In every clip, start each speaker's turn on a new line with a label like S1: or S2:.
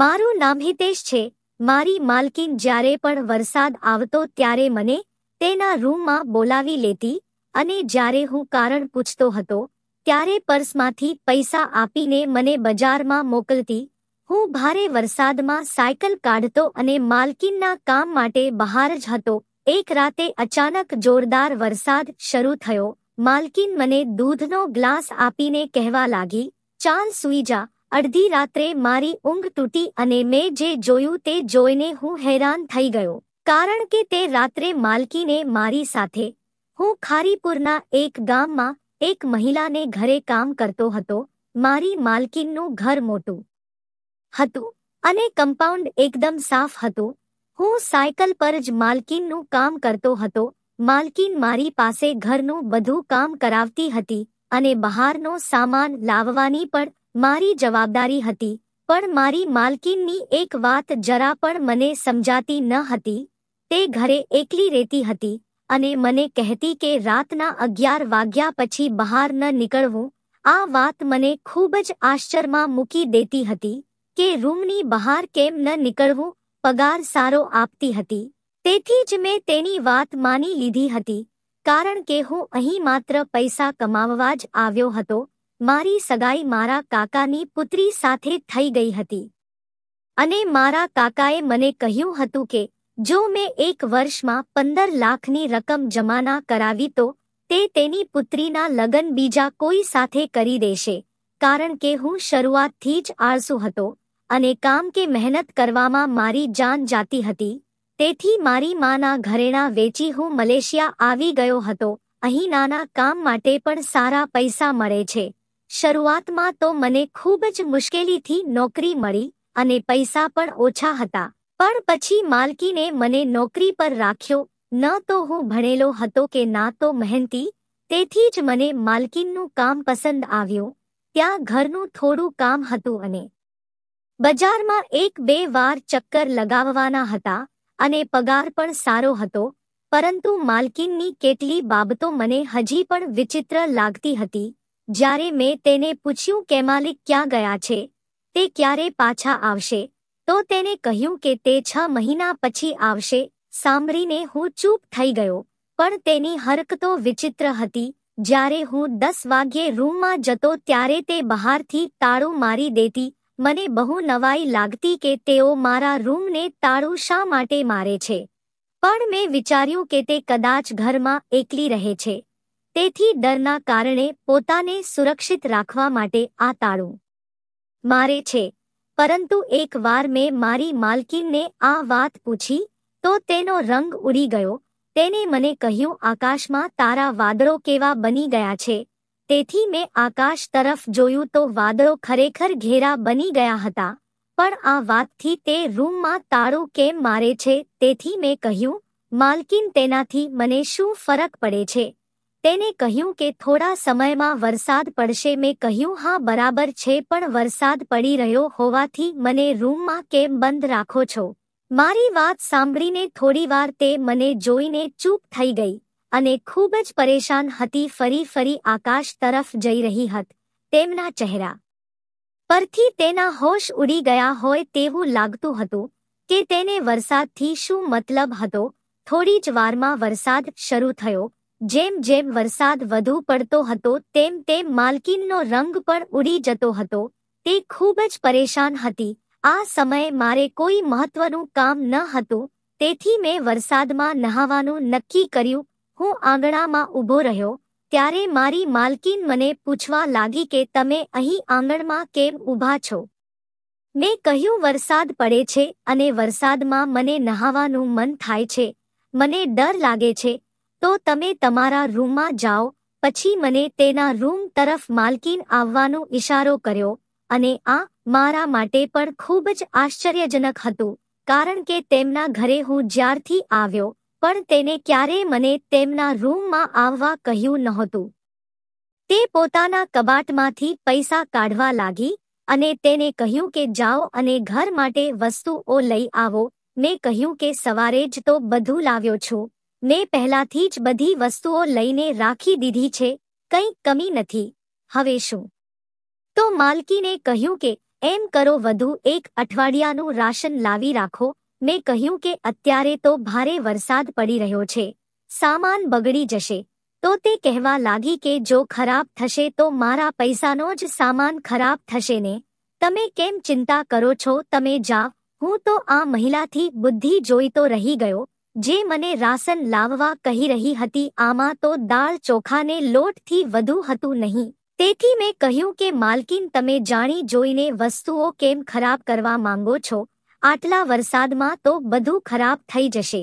S1: મારું નામ હિતેશ છે મારી માલકીન જ્યારે પણ વરસાદ આવતો ત્યારે મને તેના રૂમમાં બોલાવી લેતી અને જ્યારે હું કારણ પૂછતો હતો ત્યારે પર્સમાંથી પૈસા આપીને મને બજારમાં મોકલતી હું ભારે વરસાદમાં સાયકલ કાઢતો અને માલકીનના કામ માટે બહાર જ હતો એક રાતે અચાનક જોરદાર વરસાદ શરૂ થયો માલકીન મને દૂધનો ગ્લાસ આપીને કહેવા લાગી ચાલ સુઈ જા અડધી રાત્રે મારી ઊંઘ તૂટી અને મેં જે જોયું તે જોઈને હું હેરાન થઈ ગયો કારણ કે તે રાત્રે માલકીને મારી સાથે હું ખારીપુરના એક ગામમાં એક મહિલાને ઘરે કામ કરતો હતો મારી માલકીનનું ઘર મોટું હતું અને કમ્પાઉન્ડ એકદમ સાફ હતું હું સાયકલ પર જ માલકીનનું કામ કરતો હતો માલકીન મારી પાસે ઘરનું બધું કામ કરાવતી હતી અને બહારનો સામાન લાવવાની પણ મારી જવાબદારી હતી પણ મારી માલકીનની એક વાત જરા પણ મને સમજાતી ન હતી તે ઘરે એકલી રહેતી હતી અને મને કહેતી કે રાતના અગિયાર વાગ્યા પછી બહાર ન નીકળવું આ વાત મને ખૂબ જ આશ્ચર્યમાં મૂકી દેતી હતી કે રૂમની બહાર કેમ ન નીકળવું પગાર સારો આપતી હતી તેથી જ મેં તેની વાત માની લીધી હતી કારણ કે હું અહીં માત્ર પૈસા કમાવવા જ આવ્યો હતો મારી સગાઈ મારા કાકાની પુત્રી સાથે થઈ ગઈ હતી અને મારા કાકાએ મને કહ્યું હતું કે જો મેં એક વર્ષમાં પંદર લાખની રકમ જમાના કરાવી તો તે તેની પુત્રીના લગ્ન બીજા કોઈ સાથે કરી દેશે કારણ કે હું શરૂઆતથી જ આળસુ હતો અને કામ કે મહેનત કરવામાં મારી જાન જાતી હતી તેથી મારી માના ઘરેણાં વેચી હું મલેશિયા આવી ગયો હતો અહીં નાના કામ માટે પણ સારા પૈસા મળે છે શરૂઆતમાં તો મને ખૂબ જ મુશ્કેલીથી નોકરી મળી અને પૈસા પણ ઓછા હતા પણ પછી માલકીને મને નોકરી પર રાખ્યો ન તો હું ભણેલો હતો કે ના તો મહેનતી તેથી જ મને માલકીનનું કામ પસંદ આવ્યું ત્યાં ઘરનું થોડું કામ હતું અને બજારમાં એક બે વાર ચક્કર લગાવવાના હતા અને પગાર પણ સારો હતો પરંતુ માલકીનની કેટલી બાબતો મને હજી પણ વિચિત્ર લાગતી હતી જ્યારે મેં તેને પૂછ્યું કે માલિક ક્યાં ગયા છે તે ક્યારે પાછા આવશે તો તેને કહ્યું કે તે છ મહિના પછી આવશે સાંભળીને હું ચૂપ થઈ ગયો પણ તેની હરકતો વિચિત્ર હતી જ્યારે હું દસ વાગ્યે રૂમમાં જતો ત્યારે તે બહારથી તાળું મારી દેતી મને બહુ નવાઈ લાગતી કે તેઓ મારા રૂમને તાળું શા માટે મારે છે પણ મેં વિચાર્યું કે તે કદાચ ઘરમાં એકલી રહે છે તેથી ડરના કારણે પોતાને સુરક્ષિત રાખવા માટે આ તાળું મારે છે પરંતુ એકવાર મેં મારી માલકીનને આ વાત પૂછી તો તેનો રંગ ઉડી ગયો તેને મને કહ્યું આકાશમાં તારા વાદળો કેવા બની ગયા છે તેથી મેં આકાશ તરફ જોયું તો વાદળો ખરેખર ઘેરા બની ગયા હતા પણ આ વાતથી તે રૂમમાં તાળું કેમ મારે છે તેથી મેં કહ્યું માલકીન તેનાથી મને શું ફરક પડે છે તેને કહ્યું કે થોડા સમયમાં વરસાદ પડશે મેં કહ્યું હા બરાબર છે પણ વરસાદ પડી રહ્યો હોવાથી મને રૂમમાં કેમ બંધ રાખો છો મારી વાત સાંભળીને થોડીવાર તે મને જોઈને ચૂપ થઈ ગઈ અને ખૂબ જ પરેશાન હતી ફરી ફરી આકાશ તરફ જઈ રહી હત તેમના ચહેરા પરથી તેના હોશ ઉડી ગયા હોય તેવું લાગતું હતું કે તેને વરસાદથી શું મતલબ હતો થોડી જ વારમાં વરસાદ શરૂ થયો જેમ જેમ વરસાદ વધુ પડતો હતો તેમ તેમ માલકીનનો રંગ પણ ઉડી જતો હતો તે ખૂબ જ પરેશાન હતી આ સમયે મારે કોઈ મહત્વનું કામ ન હતું તેથી મેં વરસાદમાં નહાવાનું નક્કી કર્યું હું આંગણામાં ઊભો રહ્યો ત્યારે મારી માલકીન મને પૂછવા લાગી કે તમે અહીં આંગણમાં કેમ ઊભા છો મેં કહ્યું વરસાદ પડે છે અને વરસાદમાં મને નહાવાનું મન થાય છે મને ડર લાગે છે તો તમે તમારા રૂમમાં જાઓ પછી મને તેના રૂમ તરફ માલકીન આવવાનો ઇશારો કર્યો અને આ મારા માટે પણ ખૂબ જ આશ્ચર્યજનક હતું કારણ કે તેમના ઘરે હું જ્યારથી આવ્યો પણ તેને ક્યારેય મને તેમના રૂમમાં આવવા કહ્યું નહોતું તે પોતાના કબાટમાંથી પૈસા કાઢવા લાગી અને તેને કહ્યું કે જાઓ અને ઘર માટે વસ્તુઓ લઈ આવો મેં કહ્યું કે સવારે જ તો બધું લાવ્યો છું મેં પહેલાથી જ બધી વસ્તુઓ લઈને રાખી દીધી છે કંઈ કમી નથી હવે શું તો માલકીને કહ્યું કે એમ કરો વધુ એક અઠવાડિયાનું રાશન લાવી રાખો મેં કહ્યું કે અત્યારે તો ભારે વરસાદ પડી રહ્યો છે સામાન બગડી જશે તો તે કહેવા લાગી કે જો ખરાબ થશે તો મારા પૈસાનો જ સામાન ખરાબ થશે ને તમે કેમ ચિંતા કરો છો તમે જાઓ હું તો આ મહિલાથી બુદ્ધિ જોઈતો રહી ગયો જે મને રાસન લાવવા કહી રહી હતી આમાં તો દાળ ચોખાને લોટથી વધુ હતું નહીં તેથી મેં કહ્યું કે માલકીન તમે જાણી જોઈને વસ્તુઓ કેમ ખરાબ કરવા માંગો છો આટલા વરસાદમાં તો બધું ખરાબ થઈ જશે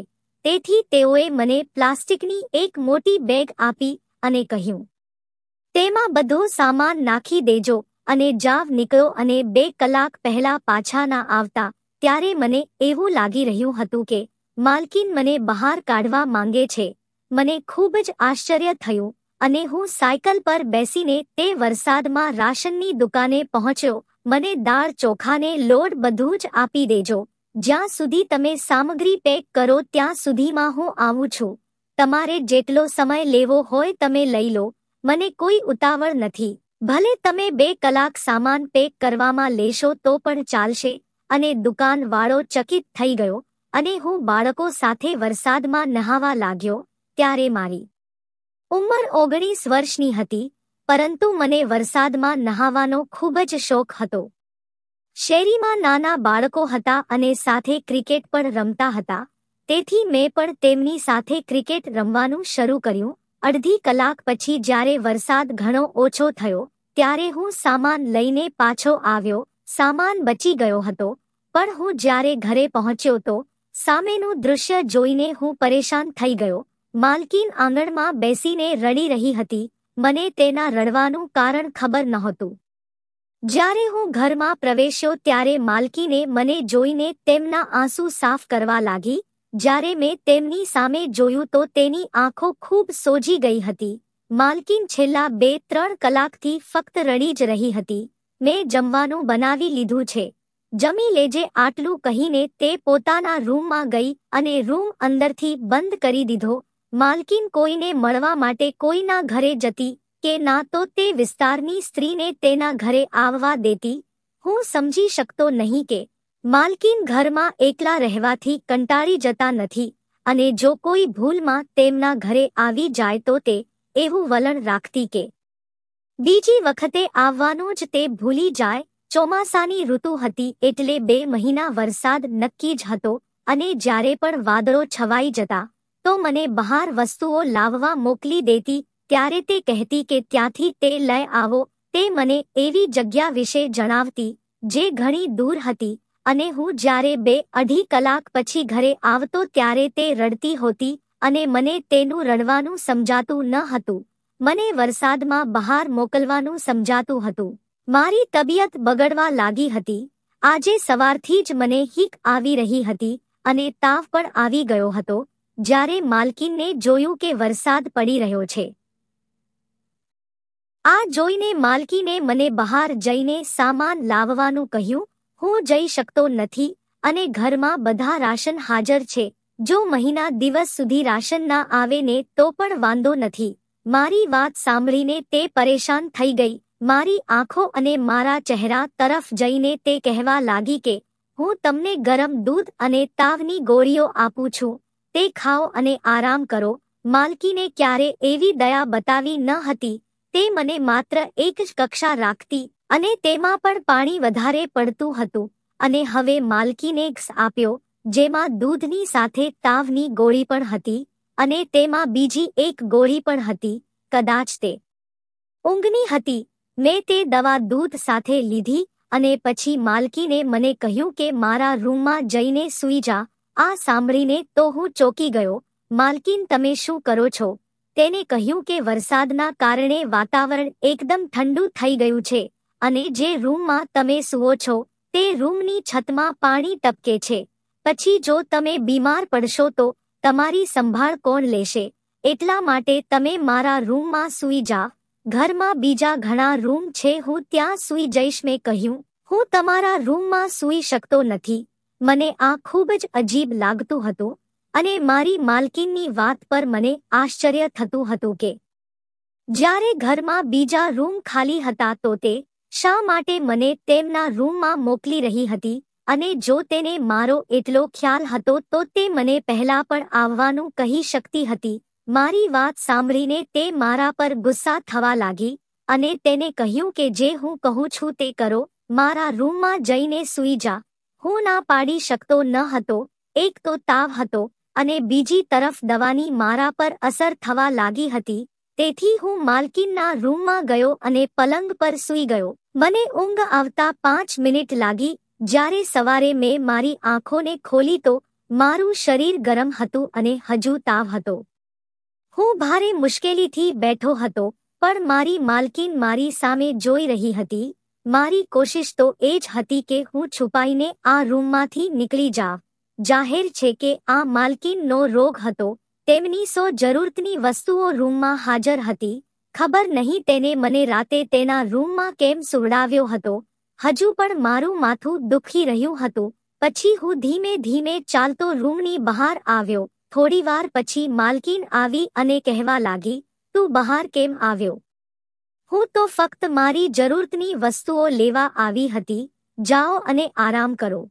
S1: તેથી તેઓએ મને પ્લાસ્ટિકની એક મોટી બેગ આપી અને કહ્યું તેમાં બધો સામાન નાખી દેજો અને જાવ નીકળો અને બે કલાક પહેલા પાછા ના આવતા ત્યારે મને એવું લાગી રહ્યું હતું કે માલકીન મને બહાર કાઢવા માંગે છે મને ખૂબ જ આશ્ચર્ય થયું અને હું સાયકલ પર બેસીને તે વરસાદમાં રાશનની દુકાને પહોંચ્યો મને દાળ ચોખાને લોડ બધું જ આપી દેજો જ્યાં સુધી તમે સામગ્રી પેક કરો ત્યાં સુધીમાં હું આવું છું તમારે જેટલો સમય લેવો હોય તમે લઈ લો મને કોઈ ઉતાવળ નથી ભલે તમે બે કલાક સામાન પેક કરવામાં લેશો તો પણ ચાલશે અને દુકાનવાળો ચકિત થઈ ગયો અને હું બાળકો સાથે વરસાદમાં નહાવા લાગ્યો ત્યારે મારી ઉંમર ઓગણીસ વર્ષની હતી પરંતુ મને વરસાદમાં નહાવાનો ખૂબ જ શોખ હતો શેરીમાં નાના બાળકો હતા અને સાથે ક્રિકેટ પણ રમતા હતા તેથી મેં પણ તેમની સાથે ક્રિકેટ રમવાનું શરૂ કર્યું અડધી કલાક પછી જ્યારે વરસાદ ઘણો ઓછો થયો ત્યારે હું સામાન લઈને પાછો આવ્યો સામાન બચી ગયો હતો પણ હું જ્યારે ઘરે પહોંચ્યો તો સામેનું દૃશ્ય જોઈને હું પરેશાન થઈ ગયો માલકીન આંગણમાં બેસીને રડી રહી હતી મને તેના રડવાનું કારણ ખબર નહોતું જ્યારે હું ઘરમાં પ્રવેશ્યો ત્યારે માલકીને મને જોઈને તેમના આંસુ સાફ કરવા લાગી જ્યારે મેં તેમની સામે જોયું તો તેની આંખો ખૂબ સોજી ગઈ હતી માલકીન છેલ્લા બે ત્રણ કલાકથી ફક્ત રડી જ રહી હતી મેં જમવાનું બનાવી લીધું છે જમી લેજે આટલું કહીને તે પોતાના રૂમમાં ગઈ અને રૂમ અંદરથી બંધ કરી દીધો માલકીન કોઈને મળવા માટે કોઈના ઘરે જતી કે ના તો તે વિસ્તારની સ્ત્રીને તેના ઘરે આવવા દેતી હું સમજી શકતો નહીં કે માલકીન ઘરમાં એકલા રહેવાથી કંટાળી જતા નથી અને જો કોઈ ભૂલમાં તેમના ઘરે આવી જાય તો તે એવું વલણ રાખતી કે બીજી વખતે આવવાનું જ તે ભૂલી જાય ચોમાસાની ઋતુ હતી એટલે બે મહિના વરસાદ નક્કી જ હતો અને જ્યારે પણ વાદળો છવાઈ જતા તો મને બહાર વસ્તુઓ લાવવા મોકલી દેતી ત્યારે તે કહેતી કે ત્યાંથી તે લઈ આવો તે મને એવી જગ્યા વિશે જણાવતી જે ઘણી દૂર હતી અને હું જ્યારે બે અઢી કલાક પછી ઘરે આવતો ત્યારે તે રડતી હોતી અને મને તેનું રડવાનું સમજાતું ન હતું મને વરસાદમાં બહાર મોકલવાનું સમજાતું હતું મારી તબિયત બગડવા લાગી હતી આજે સવારથી જ મને હિક આવી રહી હતી અને તાવ પણ આવી ગયો હતો જ્યારે માલકીનને જોયું કે વરસાદ પડી રહ્યો છે આ જોઈને માલકીને મને બહાર જઈને સામાન લાવવાનું કહ્યું હું જઈ શકતો નથી અને ઘરમાં બધા રાશન હાજર છે જો મહિના દિવસ સુધી રાશન ના આવે ને તો પણ વાંધો નથી મારી વાત સાંભળીને તે પરેશાન થઈ ગઈ મારી આંખો અને મારા ચહેરા તરફ જઈને તે કહેવા લાગી કે હું તમને ગરમ દૂધ અને તાવની ગોળીઓ આપું છું તે ખાઓ અને આરામ કરો માલકીને ક્યારે એવી દયા બતાવી ન હતી તે મને માત્ર એક જ કક્ષા રાખતી અને તેમાં પણ પાણી વધારે પડતું હતું અને હવે માલકીને આપ્યો જેમાં દૂધની સાથે તાવની ગોળી પણ હતી અને તેમાં બીજી એક ગોળી પણ હતી કદાચ તે ઊંઘની હતી મેં તે દવા દૂધ સાથે લીધી અને પછી માલકીને મને કહ્યું કે મારા રૂમમાં જઈને સૂઈ જા આ સાંભળીને તો હું ચોકી ગયો માલકીન તમે શું કરો છો તેને કહ્યું કે વરસાદના કારણે વાતાવરણ એકદમ ઠંડુ થઈ ગયું છે અને જે રૂમમાં તમે સૂઓ છો તે રૂમની છતમાં પાણી ટપકે છે પછી જો તમે બીમાર પડશો તો તમારી સંભાળ કોણ લેશે એટલા માટે તમે મારા રૂમમાં સૂઈ જા ઘરમાં બીજા ઘણા રૂમ છે હું ત્યાં સૂઈ જઈશ મેં કહ્યું હું તમારા રૂમમાં સૂઈ શકતો નથી મને આ ખૂબ જ અજીબ લાગતું હતું અને મારી માલકીનની વાત પર મને આશ્ચર્ય થતું હતું કે જ્યારે ઘરમાં બીજા રૂમ ખાલી હતા તો તે શા માટે મને તેમના રૂમમાં મોકલી રહી હતી અને જો તેને મારો એટલો ખ્યાલ હતો તો તે મને પહેલા પણ આવવાનું કહી શકતી હતી મારી વાત સાંભળીને તે મારા પર ગુસ્સા થવા લાગી અને તેને કહ્યું કે જે હું કહું છું તે કરો મારા રૂમમાં જઈને સૂઈ જા હું ના પાડી શકતો ન હતો એક તો તાવ હતો અને બીજી તરફ દવાની મારા પર અસર થવા લાગી હતી તેથી હું માલકીનના રૂમમાં ગયો અને પલંગ પર સૂઈ ગયો મને ઊંઘ આવતા પાંચ મિનિટ લાગી જ્યારે સવારે મેં મારી આંખોને ખોલી તો મારું શરીર ગરમ હતું અને હજુ તાવ હતો હું ભારે મુશ્કેલીથી બેઠો હતો પણ મારી માલકીન મારી સામે જોઈ રહી હતી મારી કોશિશ તો એ જ હતી કે હું છુપાઈને આ રૂમમાંથી નીકળી જાઉં જાહેર છે કે આ માલકીનનો રોગ હતો તેમની સો જરૂરતની વસ્તુઓ રૂમમાં હાજર હતી ખબર નહીં તેને મને રાતે તેના રૂમમાં કેમ સુવડાવ્યો હતો હજુ પણ મારું માથું દુખી રહ્યું હતું પછી હું ધીમે ધીમે ચાલતો રૂમની બહાર આવ્યો થોડીવાર પછી માલકીન આવી અને કહેવા લાગી તું બહાર કેમ આવ્યો હું તો ફક્ત મારી જરૂરતની વસ્તુઓ લેવા આવી હતી જાઓ અને આરામ કરો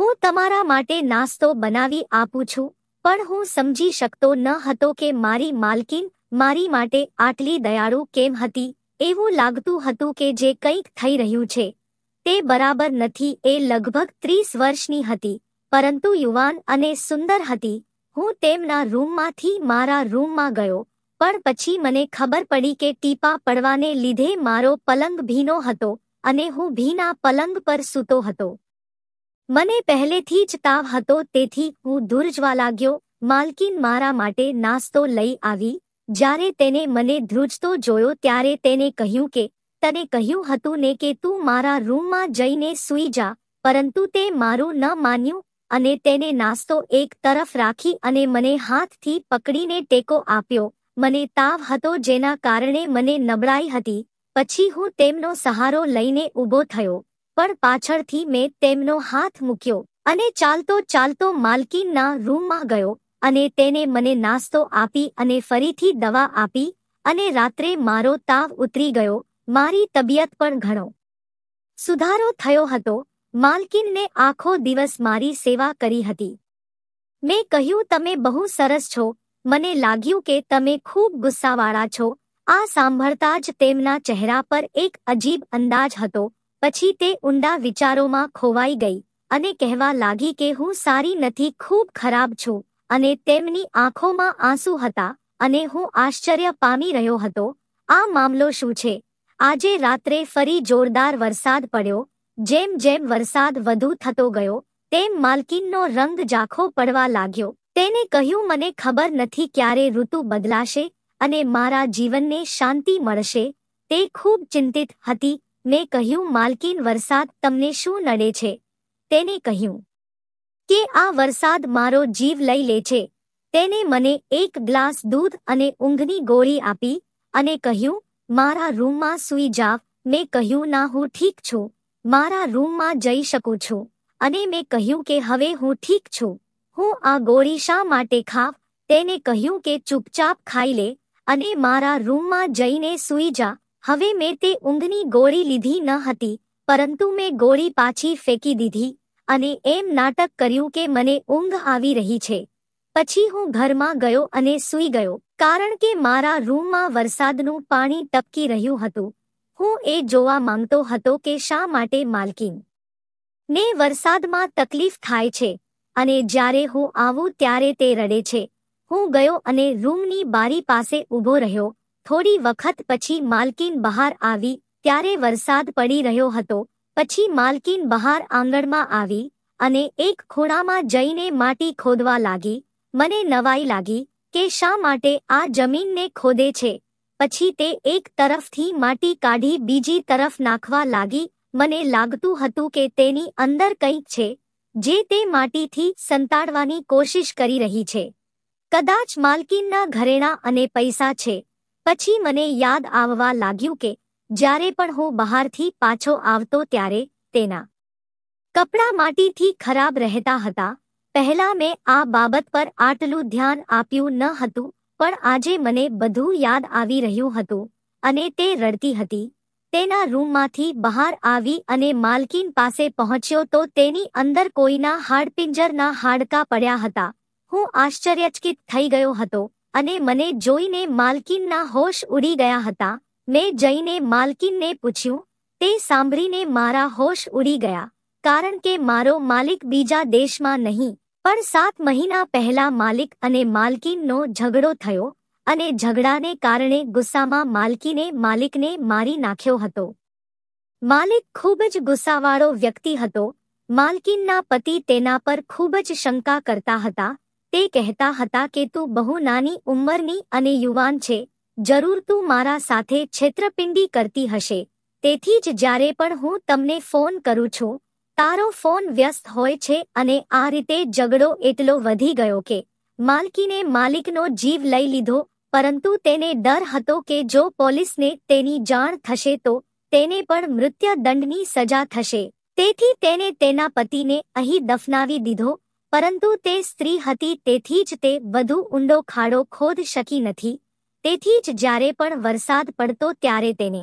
S1: હું તમારા માટે નાસ્તો બનાવી આપું છું પણ હું સમજી શકતો ન હતો કે મારી માલકીન મારી માટે આટલી દયાળુ કેમ હતી એવું લાગતું હતું કે જે કંઈક થઈ રહ્યું છે તે બરાબર નથી એ લગભગ ત્રીસ વર્ષની હતી પરંતુ યુવાન અને સુંદર હતી હું તેમના રૂમમાંથી મારા રૂમમાં ગયો પણ પછી મને ખબર પડી કે ટીપા પડવાને લીધે મારો પલંગ ભીનો હતો અને હું ભીના પલંગ પર સૂતો હતો મને પહેલેથી જ તાવ હતો તેથી હું ધ્રુજવા લાગ્યો માલકીન મારા માટે નાસ્તો લઈ આવી જ્યારે તેને મને ધ્રુજતો જોયો ત્યારે તેને કહ્યું કે તને કહ્યું હતું ને કે તું મારા રૂમમાં જઈને સૂઈ જા પરંતુ તે મારું ન માન્યું અને તેને નાસ્તો એક તરફ રાખી અને મને હાથથી પકડીને ટેકો આપ્યો મને તાવ હતો જેના કારણે મને નબળાઈ હતી પછી હું તેમનો સહારો લઈને ઊભો થયો પણ પાછળથી મેં તેમનો હાથ મૂક્યો અને ચાલતો ચાલતો માલકીનના રૂમમાં ગયો અને તેને મને નાસ્તો આપી અને ફરીથી દવા આપી અને રાત્રે મારો તાવ ઉતરી ગયો મારી તબિયત પણ ઘણો સુધારો થયો હતો માલકીનને આખો દિવસ મારી સેવા કરી હતી મેં કહ્યું તમે બહુ સરસ છો મને લાગ્યું કે તમે ખૂબ ગુસ્સાવાળા છો આ સાંભળતા જ તેમના ચહેરા પર એક અજીબ અંદાજ હતો પછી તે ઊંડા વિચારોમાં ખોવાઈ ગઈ અને કહેવા લાગી કે હું સારી નથી ખૂબ ખરાબ છું અને તેમની આંખોમાં આંસુ હતા અને હું આશ્ચર્ય પામી રહ્યો હતો આ મામલો શું છે આજે રાત્રે ફરી જોરદાર વરસાદ પડ્યો જેમ જેમ વરસાદ વધુ થતો ગયો તેમ માલકીનનો રંગ ઝાંખો પડવા લાગ્યો તેને કહ્યું મને ખબર નથી ક્યારે ઋતુ બદલાશે અને મારા જીવનને શાંતિ મળશે તે ખૂબ ચિંતિત હતી મેં કહ્યું માલકીન વરસાદ તમને શું નડે છે તેને કહ્યું કે આ વરસાદ મારો જીવ લઈ લે છે તેને મને એક ગ્લાસ દૂધ અને ઊંઘની ગોળી આપી અને કહ્યું મારા રૂમમાં સૂઈ જાવ મેં કહ્યું ના હું ઠીક છું મારા રૂમમાં જઈ શકું છું અને મેં કહ્યું કે હવે હું ઠીક છું હું આ ગોળી શા માટે ખાવ તેને કહ્યું કે ચૂપચાપ ખાઈ લે અને મારા રૂમમાં જઈને સૂઈ જા હવે મેં તે ઊંઘની ગોળી લીધી ન હતી પરંતુ મેં ગોળી પાછી ફેંકી દીધી અને એમ નાટક કર્યું કે મને ઊંઘ આવી રહી છે પછી હું ઘરમાં ગયો અને સૂઈ ગયો કારણ કે મારા રૂમમાં વરસાદનું પાણી ટપકી રહ્યું હતું હું એ જોવા માંગતો હતો કે શા માટે માલકીન ને વરસાદમાં તકલીફ થાય છે અને જ્યારે હું આવું ત્યારે તે રડે છે હું ગયો અને રૂમની બારી પાસે ઊભો રહ્યો થોડી વખત પછી માલકીન બહાર આવી ત્યારે વરસાદ પડી રહ્યો હતો પછી માલકીન બહાર આંગણમાં આવી અને એક ખૂણામાં જઈને માટી ખોદવા લાગી મને નવાઈ લાગી કે શા માટે આ જમીનને ખોદે છે પછી તે એક તરફથી માટી કાઢી બીજી તરફ નાખવા લાગી મને લાગતું હતું કે તેની અંદર કંઈક છે જે તે માટીથી સંતાડવાની કોશિશ કરી રહી છે કદાચ માલકીનના ઘરેણા અને પૈસા છે પછી મને યાદ આવવા લાગ્યું કે જ્યારે પણ હું બહારથી પાછો આવતો ત્યારે તેના કપડાં માટીથી ખરાબ રહેતા હતા પહેલા મેં આ બાબત પર આટલું ધ્યાન આપ્યું ન હતું પણ આજે મને બધું યાદ આવી રહ્યું હતું અને તે રડતી હતી તેના રૂમમાંથી બહાર આવી અને માલકીન પાસે પહોંચ્યો તો તેની અંદર કોઈના હાડપિંજરના હાડકા પડ્યા હતા હું આશ્ચર્યચકિત થઈ ગયો હતો અને મને જોઈને માલકીનના હોશ ઉડી ગયા હતા મેં જઈને માલકીનને પૂછ્યું તે સાંભળીને મારા હોશ ઉડી ગયા કારણ કે મારો માલિક બીજા દેશમાં નહીં પણ સાત મહિના પહેલા માલિક અને માલકીનનો ઝઘડો થયો અને ઝઘડાને કારણે ગુસ્સામાં માલકીને માલિકને મારી નાખ્યો હતો માલિક ખૂબ જ ગુસ્સાવાળો વ્યક્તિ હતો માલકીનના પતિ તેના પર ખૂબ જ શંકા કરતા હતા તે કહેતા હતા કે તું બહુ નાની ઉંમરની અને યુવાન છે જરૂર તું મારા સાથે છેતરપિંડી કરતી હશે તેથી જ જ્યારે પણ હું તમને ફોન કરું છું તારો ફોન વ્યસ્ત હોય છે અને આ રીતે ઝઘડો એટલો વધી ગયો કે માલકીને માલિકનો જીવ લઈ લીધો પરંતુ તેને ડર હતો કે જો પોલીસને તેની જાણ થશે તો તેને પણ મૃત્યુદંડની સજા થશે તેથી તેને તેના પતિને અહીં દફનાવી દીધો પરંતુ તે સ્ત્રી હતી તેથી જ તે વધુ ઊંડો ખાડો ખોદ શકી નથી તેથી જ જ્યારે પણ વરસાદ પડતો ત્યારે તેને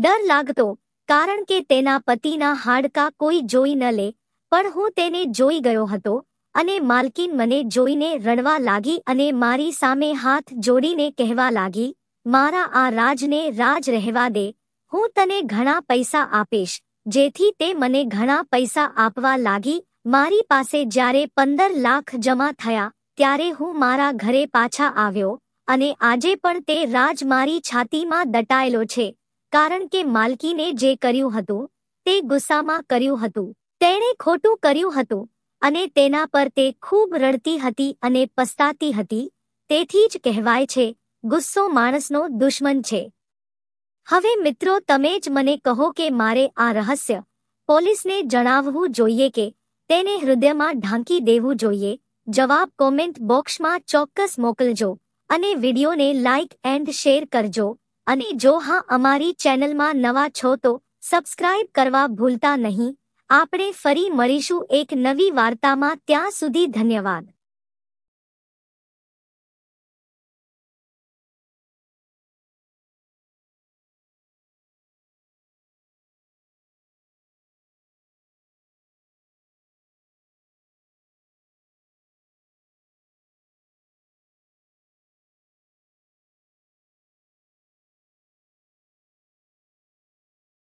S1: ડર લાગતો કારણ કે તેના પતિના હાડકા કોઈ જોઈ ન લે પણ હું તેને જોઈ ગયો હતો અને માલકીન મને જોઈને રડવા લાગી અને મારી સામે હાથ જોડીને કહેવા લાગી મારા આ રાજને રાજ રહેવા દે હું તને ઘણા પૈસા આપીશ જેથી તે મને ઘણા પૈસા આપવા લાગી મારી પાસે જ્યારે પંદર લાખ જમા થયા ત્યારે હું મારા ઘરે પાછા આવ્યો અને આજે પણ તે રાજ મારી છાતીમાં દટાયેલો છે કારણ કે માલકીને જે કર્યું હતું તે ગુસ્સામાં કર્યું હતું તેણે ખોટું કર્યું હતું અને તેના પર તે ખૂબ રડતી હતી અને પસ્તાતી હતી તેથી જ કહેવાય છે ગુસ્સો માણસનો દુશ્મન છે હવે મિત્રો તમે જ મને કહો કે મારે આ રહસ્ય પોલીસને જણાવવું જોઈએ કે તેને હૃદયમાં ઢાંકી દેવું જોઈએ જવાબ કોમેન્ટ બોક્સમાં ચોક્કસ મોકલજો અને વિડીયોને લાઇક એન્ડ શેર કરજો અને જો હા અમારી ચેનલમાં નવા છો તો સબસ્ક્રાઇબ કરવા ભૂલતા નહીં આપણે ફરી મળીશું એક નવી વાર્તામાં ત્યાં સુધી ધન્યવાદ